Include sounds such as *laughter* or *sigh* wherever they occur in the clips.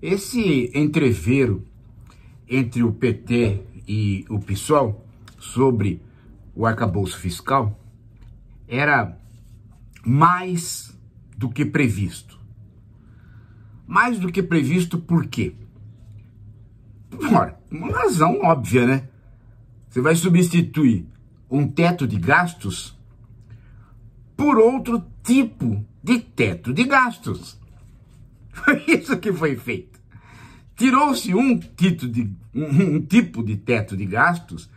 Esse entreveiro entre o PT e o PSOL sobre o arcabouço fiscal era mais do que previsto. Mais do que previsto por quê? Ora, uma razão óbvia, né? Você vai substituir um teto de gastos por outro tipo de teto de gastos. Foi isso que foi feito. Tirou-se um, um, um tipo de teto de gastos,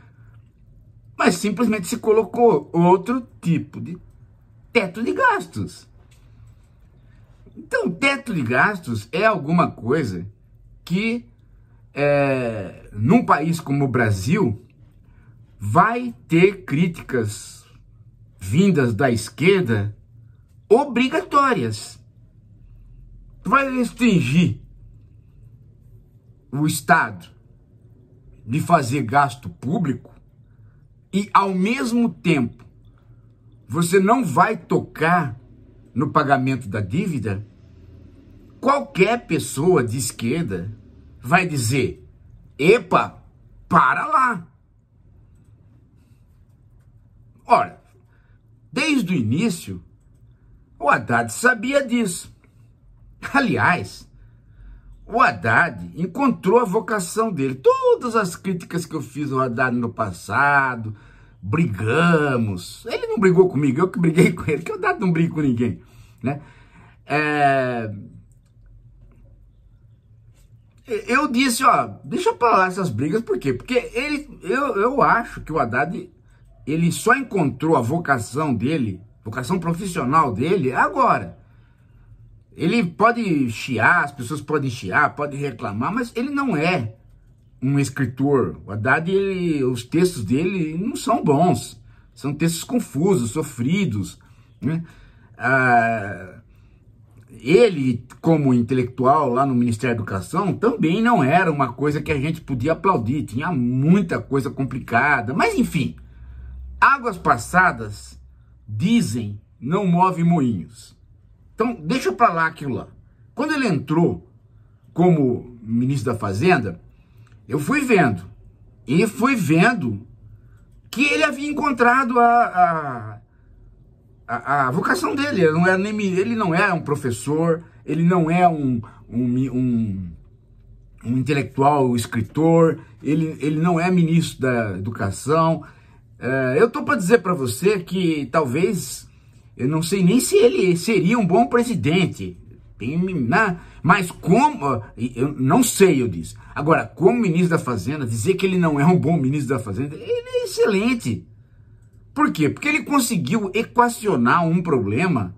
mas simplesmente se colocou outro tipo de teto de gastos. Então, teto de gastos é alguma coisa que, é, num país como o Brasil, vai ter críticas vindas da esquerda obrigatórias vai restringir o Estado de fazer gasto público e, ao mesmo tempo, você não vai tocar no pagamento da dívida, qualquer pessoa de esquerda vai dizer: epa, para lá. Ora, desde o início, o Haddad sabia disso. Aliás, o Haddad encontrou a vocação dele. Todas as críticas que eu fiz ao Haddad no passado, brigamos. Ele não brigou comigo, eu que briguei com ele, que o Haddad não briga com ninguém, né? É... Eu disse, ó, deixa pra lá essas brigas, por quê? Porque ele, eu, eu acho que o Haddad, ele só encontrou a vocação dele, vocação profissional dele, agora. Ele pode chiar, as pessoas podem chiar, podem reclamar, mas ele não é um escritor. O Haddad, ele, os textos dele não são bons. São textos confusos, sofridos. Né? Ah, ele, como intelectual lá no Ministério da Educação, também não era uma coisa que a gente podia aplaudir. Tinha muita coisa complicada. Mas, enfim, águas passadas, dizem, não move moinhos. Então, deixa para lá aquilo lá. Quando ele entrou como ministro da Fazenda, eu fui vendo. E fui vendo que ele havia encontrado a, a, a, a vocação dele. Ele não, era nem, ele não é um professor, ele não é um, um, um, um intelectual, um escritor, ele, ele não é ministro da educação. É, eu estou para dizer para você que talvez eu não sei nem se ele seria um bom presidente. Né? Mas como. Eu não sei, eu disse. Agora, como ministro da Fazenda, dizer que ele não é um bom ministro da Fazenda, ele é excelente. Por quê? Porque ele conseguiu equacionar um problema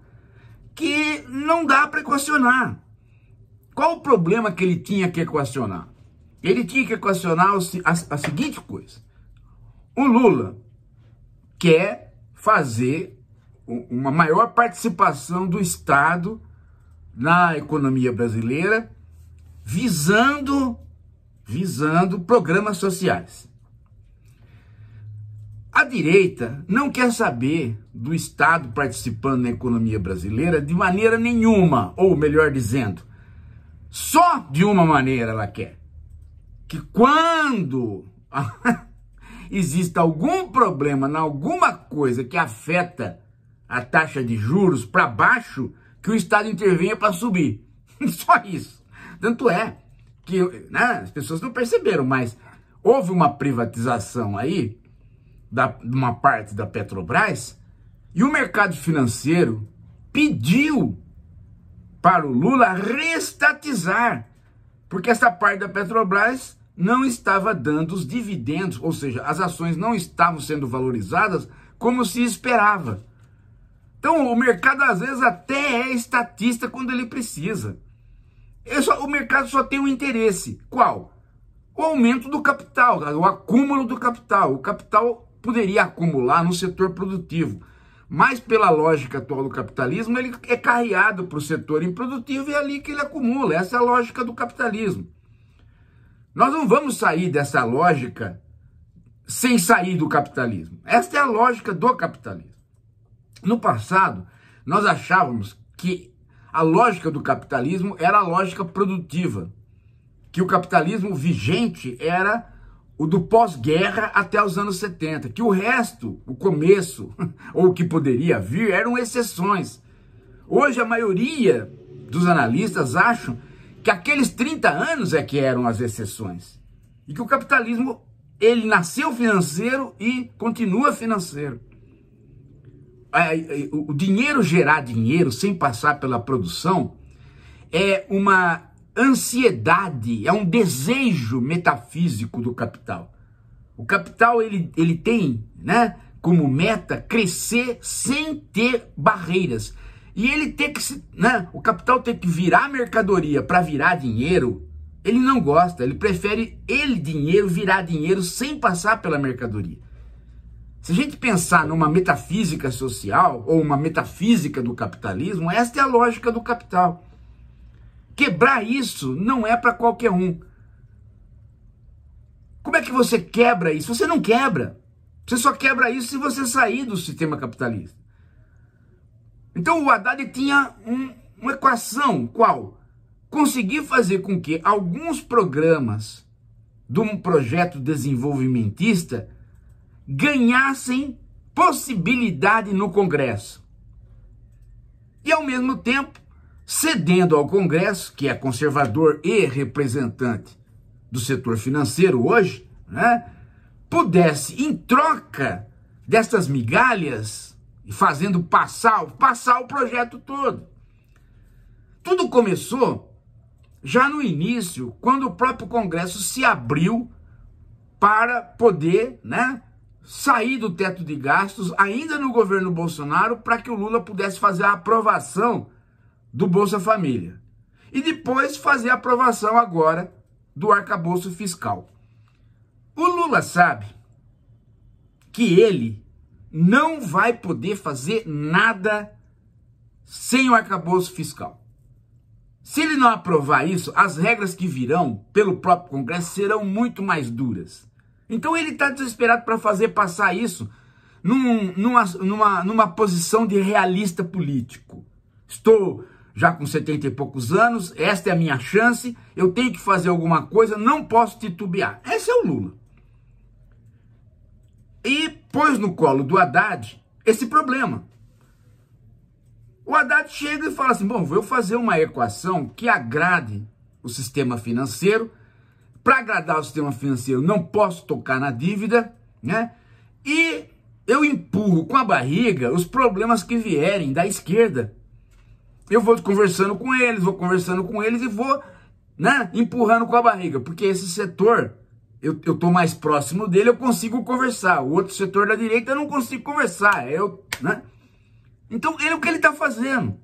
que não dá para equacionar. Qual o problema que ele tinha que equacionar? Ele tinha que equacionar a, a seguinte coisa: o Lula quer fazer uma maior participação do Estado na economia brasileira, visando, visando programas sociais. A direita não quer saber do Estado participando na economia brasileira de maneira nenhuma, ou melhor dizendo, só de uma maneira ela quer. Que quando *laughs* exista algum problema em alguma coisa que afeta a taxa de juros para baixo, que o Estado intervenha para subir. *laughs* Só isso. Tanto é que né, as pessoas não perceberam, mas houve uma privatização aí da, de uma parte da Petrobras e o mercado financeiro pediu para o Lula restatizar, porque essa parte da Petrobras não estava dando os dividendos, ou seja, as ações não estavam sendo valorizadas como se esperava. Então, o mercado às vezes até é estatista quando ele precisa. Só, o mercado só tem um interesse. Qual? O aumento do capital, o acúmulo do capital. O capital poderia acumular no setor produtivo, mas pela lógica atual do capitalismo, ele é carreado para o setor improdutivo e é ali que ele acumula. Essa é a lógica do capitalismo. Nós não vamos sair dessa lógica sem sair do capitalismo. Esta é a lógica do capitalismo. No passado, nós achávamos que a lógica do capitalismo era a lógica produtiva, que o capitalismo vigente era o do pós-guerra até os anos 70, que o resto, o começo, *laughs* ou o que poderia vir, eram exceções. Hoje a maioria dos analistas acham que aqueles 30 anos é que eram as exceções. E que o capitalismo, ele nasceu financeiro e continua financeiro o dinheiro gerar dinheiro sem passar pela produção é uma ansiedade, é um desejo metafísico do capital. O capital ele, ele tem, né, como meta crescer sem ter barreiras. E ele tem que se, né, o capital tem que virar mercadoria para virar dinheiro. Ele não gosta, ele prefere ele dinheiro virar dinheiro sem passar pela mercadoria. Se a gente pensar numa metafísica social ou uma metafísica do capitalismo, esta é a lógica do capital. Quebrar isso não é para qualquer um. Como é que você quebra isso? Você não quebra. Você só quebra isso se você sair do sistema capitalista. Então o Haddad tinha um, uma equação, qual? Conseguir fazer com que alguns programas de um projeto desenvolvimentista ganhassem possibilidade no Congresso. E, ao mesmo tempo, cedendo ao Congresso, que é conservador e representante do setor financeiro hoje, né, pudesse, em troca destas migalhas, fazendo passar, passar o projeto todo. Tudo começou já no início, quando o próprio Congresso se abriu para poder né, sair do teto de gastos ainda no governo Bolsonaro para que o Lula pudesse fazer a aprovação do Bolsa Família. E depois fazer a aprovação agora do arcabouço fiscal. O Lula sabe que ele não vai poder fazer nada sem o arcabouço fiscal. Se ele não aprovar isso, as regras que virão pelo próprio Congresso serão muito mais duras. Então ele está desesperado para fazer passar isso num, numa, numa, numa posição de realista político. Estou já com 70 e poucos anos, esta é a minha chance, eu tenho que fazer alguma coisa, não posso titubear. Esse é o Lula. E pôs no colo do Haddad esse problema. O Haddad chega e fala assim: bom, vou fazer uma equação que agrade o sistema financeiro para agradar o sistema financeiro, não posso tocar na dívida, né? E eu empurro com a barriga os problemas que vierem da esquerda. Eu vou conversando com eles, vou conversando com eles e vou, né, empurrando com a barriga, porque esse setor eu, eu tô mais próximo dele, eu consigo conversar. O outro setor da direita eu não consigo conversar. É eu, né? Então, ele o que ele está fazendo? O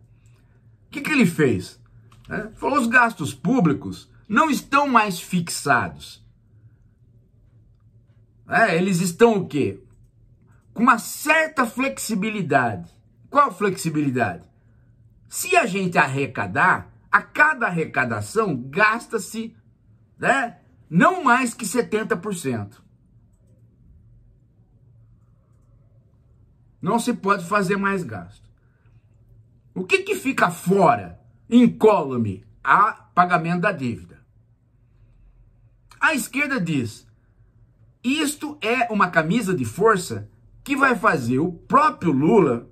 que, que ele fez? É, falou os gastos públicos não estão mais fixados. É, eles estão o quê? Com uma certa flexibilidade. Qual flexibilidade? Se a gente arrecadar, a cada arrecadação gasta-se né, não mais que 70%. Não se pode fazer mais gasto. O que, que fica fora, incólume, a pagamento da dívida? A esquerda diz: isto é uma camisa de força que vai fazer o próprio Lula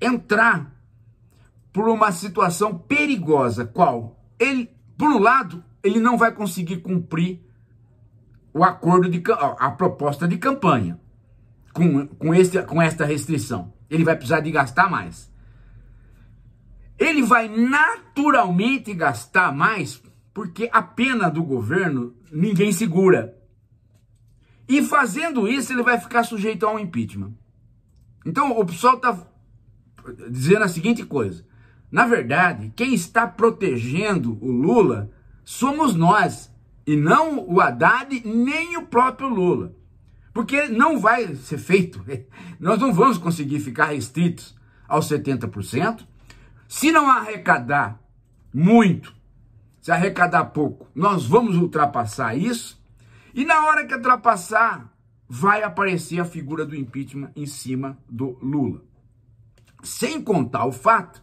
entrar por uma situação perigosa, qual ele, por um lado, ele não vai conseguir cumprir o acordo de a proposta de campanha com, com, este, com esta restrição. Ele vai precisar de gastar mais. Ele vai naturalmente gastar mais porque a pena do governo ninguém segura. E fazendo isso, ele vai ficar sujeito a um impeachment. Então, o pessoal está dizendo a seguinte coisa. Na verdade, quem está protegendo o Lula somos nós, e não o Haddad, nem o próprio Lula. Porque não vai ser feito. *laughs* Nós não vamos conseguir ficar restritos aos 70%. Se não arrecadar muito se arrecadar pouco, nós vamos ultrapassar isso. E na hora que ultrapassar, vai aparecer a figura do impeachment em cima do Lula. Sem contar o fato,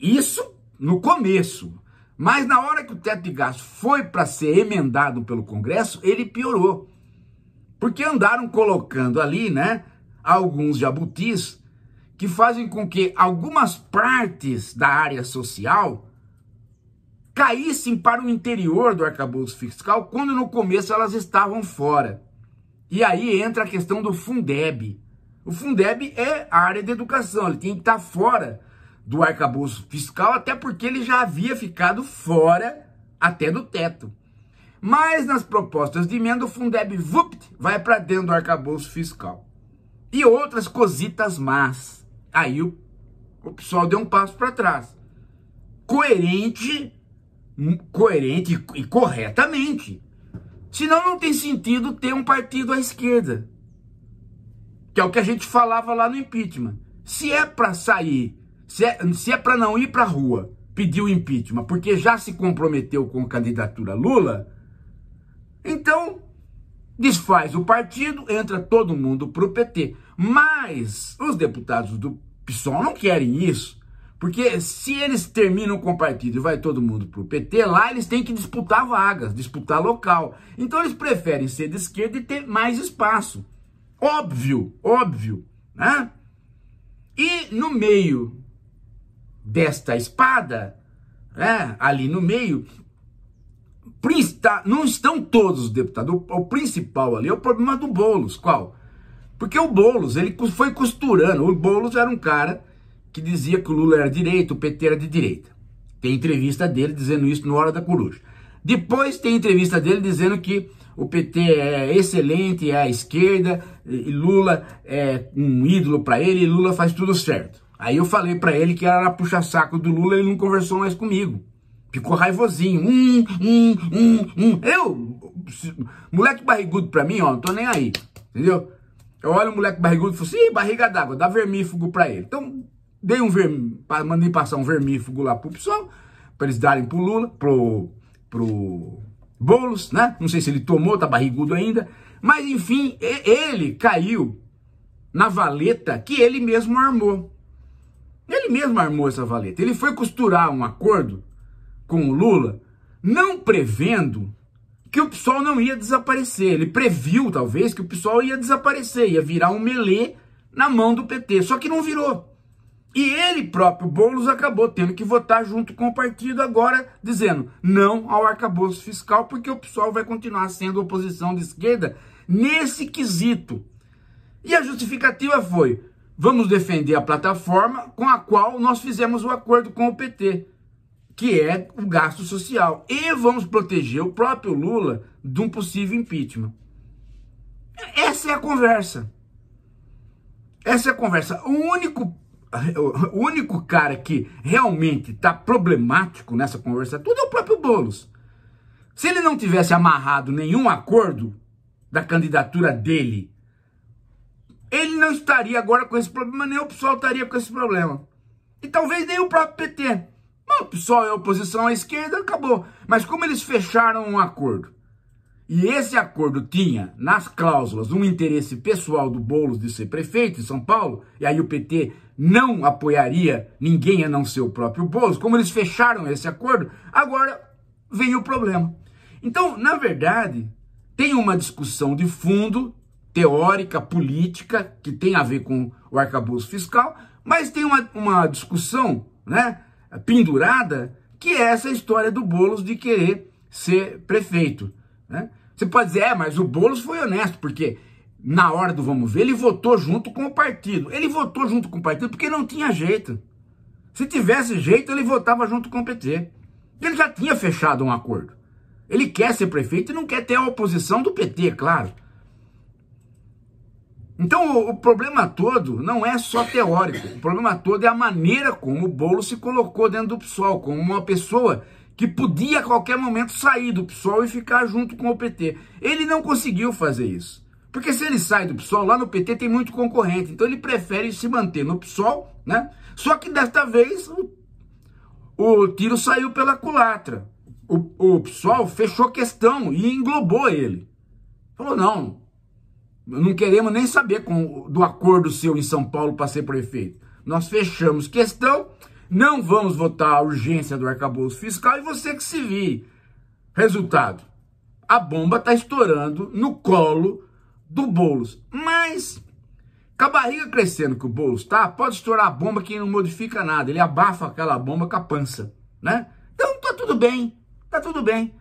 isso no começo, mas na hora que o teto de gastos foi para ser emendado pelo Congresso, ele piorou. Porque andaram colocando ali, né, alguns jabutis que fazem com que algumas partes da área social caíssem para o interior do arcabouço fiscal, quando no começo elas estavam fora. E aí entra a questão do Fundeb. O Fundeb é a área de educação, ele tem que estar tá fora do arcabouço fiscal, até porque ele já havia ficado fora até do teto. Mas nas propostas de emenda, o Fundeb vupt, vai para dentro do arcabouço fiscal. E outras cositas más. Aí o, o pessoal deu um passo para trás. Coerente coerente e corretamente. Senão não tem sentido ter um partido à esquerda. Que é o que a gente falava lá no impeachment. Se é para sair, se é, se é para não ir para a rua pedir o impeachment, porque já se comprometeu com a candidatura Lula, então desfaz o partido, entra todo mundo para o PT. Mas os deputados do PSOL não querem isso. Porque se eles terminam com o partido e vai todo mundo pro PT, lá eles têm que disputar vagas, disputar local. Então eles preferem ser de esquerda e ter mais espaço. Óbvio, óbvio, né? E no meio desta espada, né, ali no meio, não estão todos os deputados. O principal ali é o problema do Boulos. Qual? Porque o Boulos, ele foi costurando. O Boulos era um cara que dizia que o Lula era direito, o PT era de direita. Tem entrevista dele dizendo isso no Hora da Coruja. Depois tem entrevista dele dizendo que o PT é excelente, é a esquerda, e Lula é um ídolo para ele, e Lula faz tudo certo. Aí eu falei para ele que era puxa-saco do Lula, ele não conversou mais comigo. Ficou raivosinho. Hum, hum, hum, hum. Eu, moleque barrigudo pra mim, ó, não tô nem aí. Entendeu? Eu olho o moleque barrigudo e falo assim, barriga d'água, dá vermífugo pra ele. Então, Dei um verm... Mandei passar um vermífugo lá pro pessoal, para eles darem pro Lula, pro, pro Boulos, né? Não sei se ele tomou, tá barrigudo ainda. Mas, enfim, ele caiu na valeta que ele mesmo armou. Ele mesmo armou essa valeta. Ele foi costurar um acordo com o Lula, não prevendo que o PSOL não ia desaparecer. Ele previu, talvez, que o PSOL ia desaparecer, ia virar um melê na mão do PT. Só que não virou. E ele próprio, Boulos, acabou tendo que votar junto com o partido agora, dizendo não ao arcabouço fiscal, porque o PSOL vai continuar sendo oposição de esquerda nesse quesito. E a justificativa foi, vamos defender a plataforma com a qual nós fizemos o acordo com o PT, que é o gasto social, e vamos proteger o próprio Lula de um possível impeachment. Essa é a conversa. Essa é a conversa. O único o único cara que realmente está problemático nessa conversa é tudo é o próprio Boulos. Se ele não tivesse amarrado nenhum acordo da candidatura dele, ele não estaria agora com esse problema, nem o PSOL estaria com esse problema. E talvez nem o próprio PT. Não, o PSOL é oposição à esquerda, acabou. Mas como eles fecharam um acordo? E esse acordo tinha nas cláusulas um interesse pessoal do Boulos de ser prefeito de São Paulo, e aí o PT não apoiaria ninguém a não ser o próprio Boulos. Como eles fecharam esse acordo, agora vem o problema. Então, na verdade, tem uma discussão de fundo, teórica, política, que tem a ver com o arcabouço fiscal, mas tem uma, uma discussão né, pendurada, que é essa história do Boulos de querer ser prefeito. Né? Você pode dizer, é, mas o Boulos foi honesto, porque na hora do vamos ver, ele votou junto com o partido. Ele votou junto com o partido porque não tinha jeito. Se tivesse jeito, ele votava junto com o PT. Ele já tinha fechado um acordo. Ele quer ser prefeito e não quer ter a oposição do PT, claro. Então o, o, problema todo não é só teórico, o problema todo é a maneira como o Boulos se colocou dentro do PSOL, como uma pessoa que podia a qualquer momento sair do PSOL e ficar junto com o PT. Ele não conseguiu fazer isso. Porque se ele sai do PSOL, lá no PT tem muito concorrente, então ele prefere se manter no PSOL, né? Só que desta vez o, o tiro saiu pela culatra. O, o PSOL fechou questão e englobou ele. Falou, não, não queremos nem saber com, do acordo seu em São Paulo para ser prefeito. Nós fechamos questão não vamos votar a urgência do arcabouço fiscal e você que se vi. Resultado: a bomba está estourando no colo do Boulos. Mas, com a barriga crescendo que o Boulos tá, pode estourar a bomba que não modifica nada. Ele abafa aquela bomba com a pança, né? Então tá tudo bem, tá tudo bem.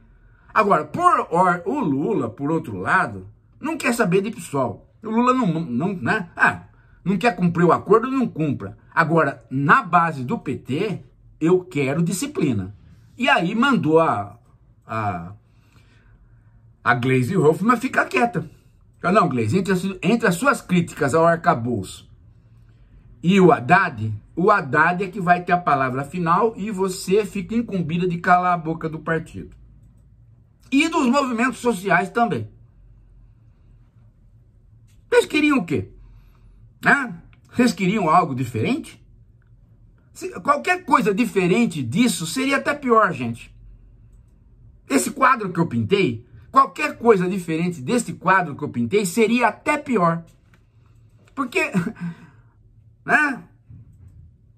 Agora, por or, o Lula, por outro lado, não quer saber de PSOL. O Lula não, não, né? Ah, não quer cumprir o acordo, não cumpra. Agora, na base do PT, eu quero disciplina. E aí mandou a, a, a Glaze Hoffmann ficar quieta. Falou, não, Glaze, entre as, entre as suas críticas ao arcabouço e o Haddad, o Haddad é que vai ter a palavra final e você fica incumbida de calar a boca do partido. E dos movimentos sociais também. Eles queriam o quê? Né? Vocês queriam algo diferente? Se, qualquer coisa diferente disso seria até pior, gente. Esse quadro que eu pintei, qualquer coisa diferente desse quadro que eu pintei seria até pior. Porque, *laughs* né?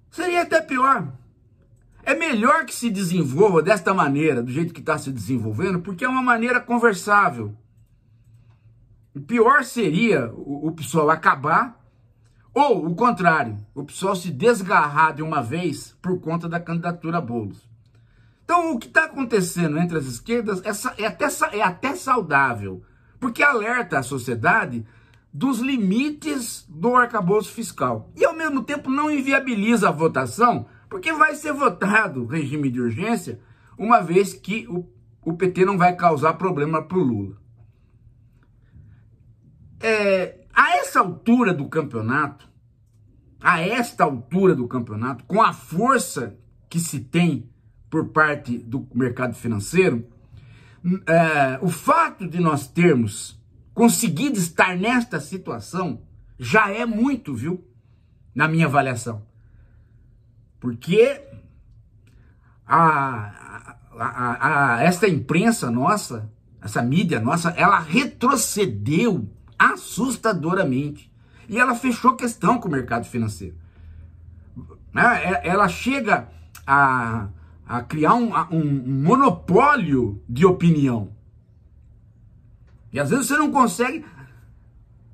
Seria até pior. É melhor que se desenvolva desta maneira, do jeito que está se desenvolvendo, porque é uma maneira conversável. O pior seria o, o pessoal acabar ou o contrário, o pessoal se desgarrar de uma vez por conta da candidatura a Boulos. Então, o que está acontecendo entre as esquerdas é, é, até, é até saudável, porque alerta a sociedade dos limites do arcabouço fiscal. E, ao mesmo tempo, não inviabiliza a votação, porque vai ser votado regime de urgência, uma vez que o, o PT não vai causar problema para o Lula. É, a essa altura do campeonato, a esta altura do campeonato, com a força que se tem por parte do mercado financeiro, hum, é, o fato de nós termos conseguido estar nesta situação já é muito, viu? Na minha avaliação. Porque a, a, a, a esta imprensa nossa, essa mídia nossa, ela retrocedeu assustadoramente. E ela fechou questão com o mercado financeiro. Né? É, ela chega a, a criar um, um monopólio de opinião. E às vezes você não consegue.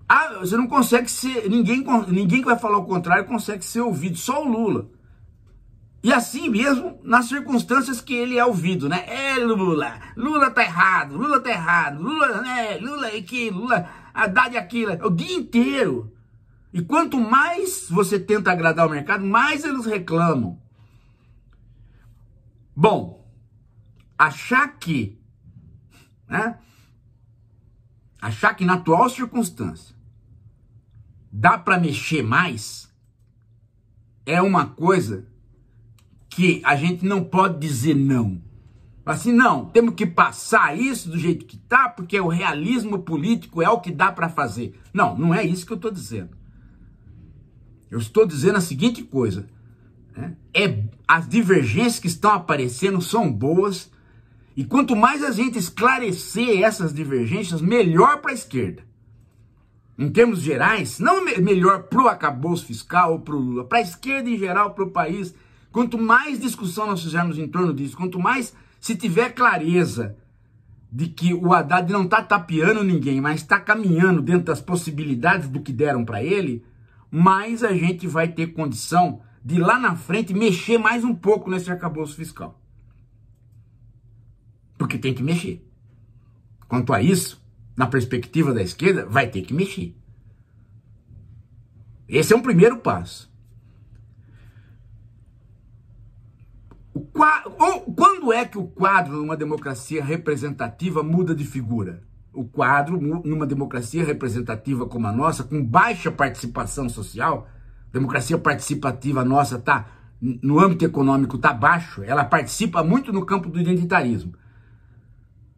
Ah, você não consegue ser. Ninguém, ninguém que vai falar o contrário consegue ser ouvido, só o Lula. E assim mesmo, nas circunstâncias que ele é ouvido, né? É Lula, Lula tá errado, Lula tá errado, Lula, né? Lula é que Lula. Haddad aquilo, é o dia inteiro. E quanto mais você tenta agradar o mercado, mais eles reclamam. Bom, achar que, né? Achar que na atual circunstância dá para mexer mais é uma coisa que a gente não pode dizer não. Assim, não, temos que passar isso do jeito que tá, porque o realismo político é o que dá para fazer. Não, não é isso que eu estou dizendo. Eu estou dizendo a seguinte coisa: né? é, as divergências que estão aparecendo são boas, e quanto mais a gente esclarecer essas divergências, melhor para a esquerda. Em termos gerais, não me melhor para o acabouço fiscal ou para Lula, para a esquerda em geral, para o país. Quanto mais discussão nós fizermos em torno disso, quanto mais se tiver clareza de que o Haddad não está tapeando ninguém, mas está caminhando dentro das possibilidades do que deram para ele, mais a gente vai ter condição de lá na frente mexer mais um pouco nesse arcabouço fiscal. Porque tem que mexer. Quanto a isso, na perspectiva da esquerda, vai ter que mexer. Esse é um primeiro passo. quando é que o quadro numa democracia representativa muda de figura? O quadro numa democracia representativa como a nossa, com baixa participação social, democracia participativa nossa tá no âmbito econômico tá baixo, ela participa muito no campo do identitarismo.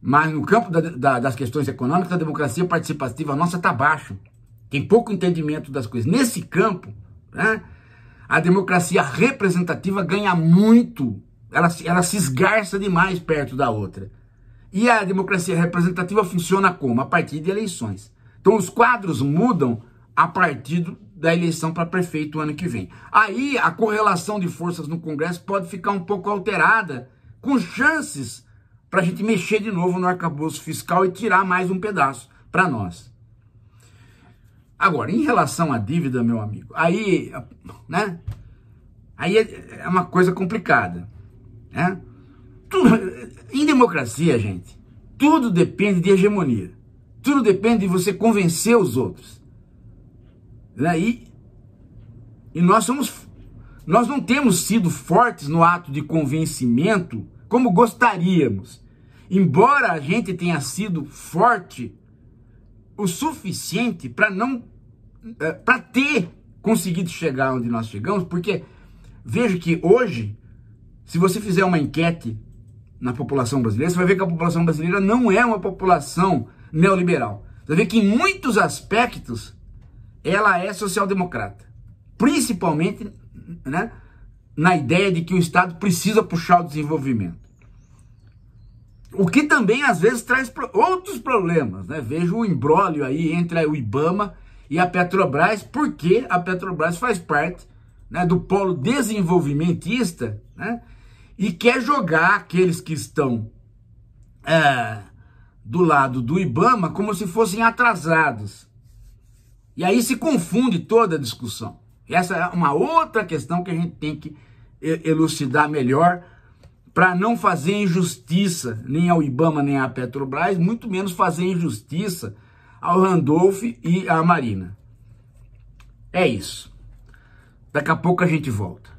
Mas no campo da, da, das questões econômicas, a democracia participativa nossa tá baixo. Tem pouco entendimento das coisas. Nesse campo, né, a democracia representativa ganha muito ela, ela se esgarça demais perto da outra. E a democracia representativa funciona como? A partir de eleições. Então os quadros mudam a partir do, da eleição para prefeito ano que vem. Aí a correlação de forças no Congresso pode ficar um pouco alterada, com chances para a gente mexer de novo no arcabouço fiscal e tirar mais um pedaço para nós. Agora, em relação à dívida, meu amigo, aí, né? Aí é, é uma coisa complicada. Né? Tudo, em democracia, gente, tudo depende de hegemonia. Tudo depende de você convencer os outros. Né? E, e nós somos. Nós não temos sido fortes no ato de convencimento como gostaríamos. Embora a gente tenha sido forte o suficiente para não eh, para ter conseguido chegar onde nós chegamos, porque vejo que hoje se você fizer uma enquete na população brasileira, você vai ver que a população brasileira não é uma população neoliberal. Você vai ver que em muitos aspectos ela é social-democrata. Principalmente né, na ideia de que o Estado precisa puxar o desenvolvimento. O que também às vezes traz outros problemas, né? veja o imbróglio aí entre o IBAMA e a Petrobras, porque a Petrobras faz parte né, do polo desenvolvimentista, né? e quer jogar aqueles que estão é, do lado do Ibama como se fossem atrasados. E aí se confunde toda a discussão. Essa é uma outra questão que a gente tem que elucidar melhor para não fazer injustiça nem ao Ibama nem à Petrobras, muito menos fazer injustiça ao Randolph e à Marina. É isso. Daqui a pouco a gente volta.